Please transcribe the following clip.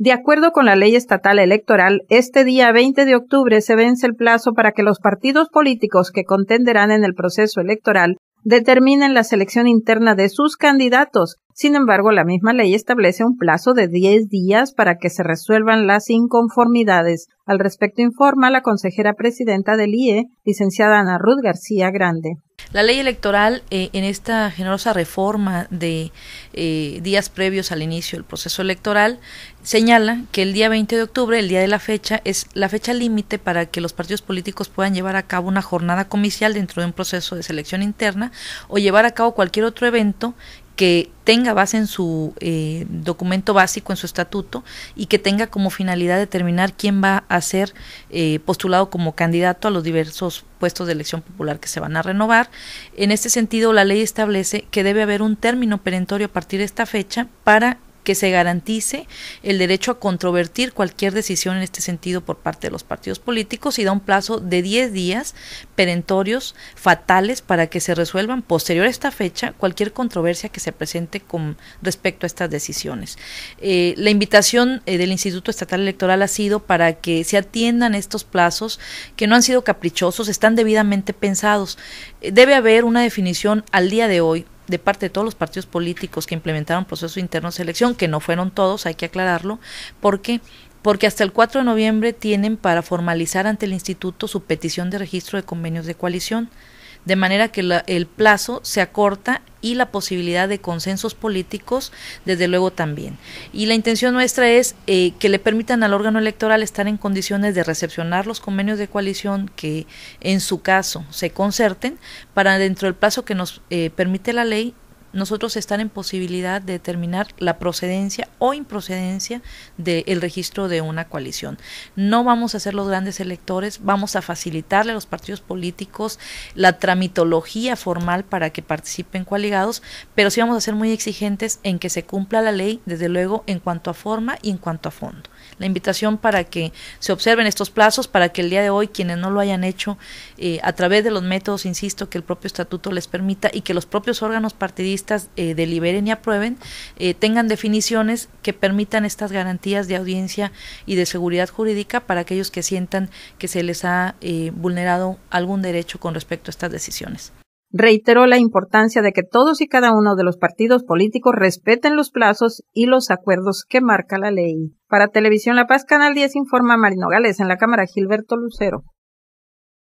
De acuerdo con la ley estatal electoral, este día 20 de octubre se vence el plazo para que los partidos políticos que contenderán en el proceso electoral determinen la selección interna de sus candidatos. Sin embargo, la misma ley establece un plazo de 10 días para que se resuelvan las inconformidades. Al respecto informa la consejera presidenta del IE, licenciada Ana Ruth García Grande. La ley electoral, eh, en esta generosa reforma de eh, días previos al inicio del proceso electoral, señala que el día 20 de octubre, el día de la fecha, es la fecha límite para que los partidos políticos puedan llevar a cabo una jornada comicial dentro de un proceso de selección interna o llevar a cabo cualquier otro evento que tenga base en su eh, documento básico, en su estatuto, y que tenga como finalidad determinar quién va a ser eh, postulado como candidato a los diversos puestos de elección popular que se van a renovar. En este sentido, la ley establece que debe haber un término perentorio a partir de esta fecha para que se garantice el derecho a controvertir cualquier decisión en este sentido por parte de los partidos políticos y da un plazo de 10 días perentorios fatales para que se resuelvan posterior a esta fecha cualquier controversia que se presente con respecto a estas decisiones. Eh, la invitación eh, del Instituto Estatal Electoral ha sido para que se atiendan estos plazos que no han sido caprichosos, están debidamente pensados. Eh, debe haber una definición al día de hoy de parte de todos los partidos políticos que implementaron procesos internos de elección, que no fueron todos, hay que aclararlo, porque porque hasta el 4 de noviembre tienen para formalizar ante el instituto su petición de registro de convenios de coalición, de manera que el plazo se acorta y la posibilidad de consensos políticos, desde luego también. Y la intención nuestra es eh, que le permitan al órgano electoral estar en condiciones de recepcionar los convenios de coalición que en su caso se concerten para dentro del plazo que nos eh, permite la ley nosotros están en posibilidad de determinar la procedencia o improcedencia del registro de una coalición. No vamos a ser los grandes electores, vamos a facilitarle a los partidos políticos la tramitología formal para que participen coaligados, pero sí vamos a ser muy exigentes en que se cumpla la ley, desde luego, en cuanto a forma y en cuanto a fondo. La invitación para que se observen estos plazos, para que el día de hoy quienes no lo hayan hecho eh, a través de los métodos, insisto, que el propio estatuto les permita y que los propios órganos partidistas estas eh, deliberen y aprueben, eh, tengan definiciones que permitan estas garantías de audiencia y de seguridad jurídica para aquellos que sientan que se les ha eh, vulnerado algún derecho con respecto a estas decisiones. Reiteró la importancia de que todos y cada uno de los partidos políticos respeten los plazos y los acuerdos que marca la ley. Para Televisión La Paz, Canal 10 informa Marino Gales en la Cámara Gilberto Lucero.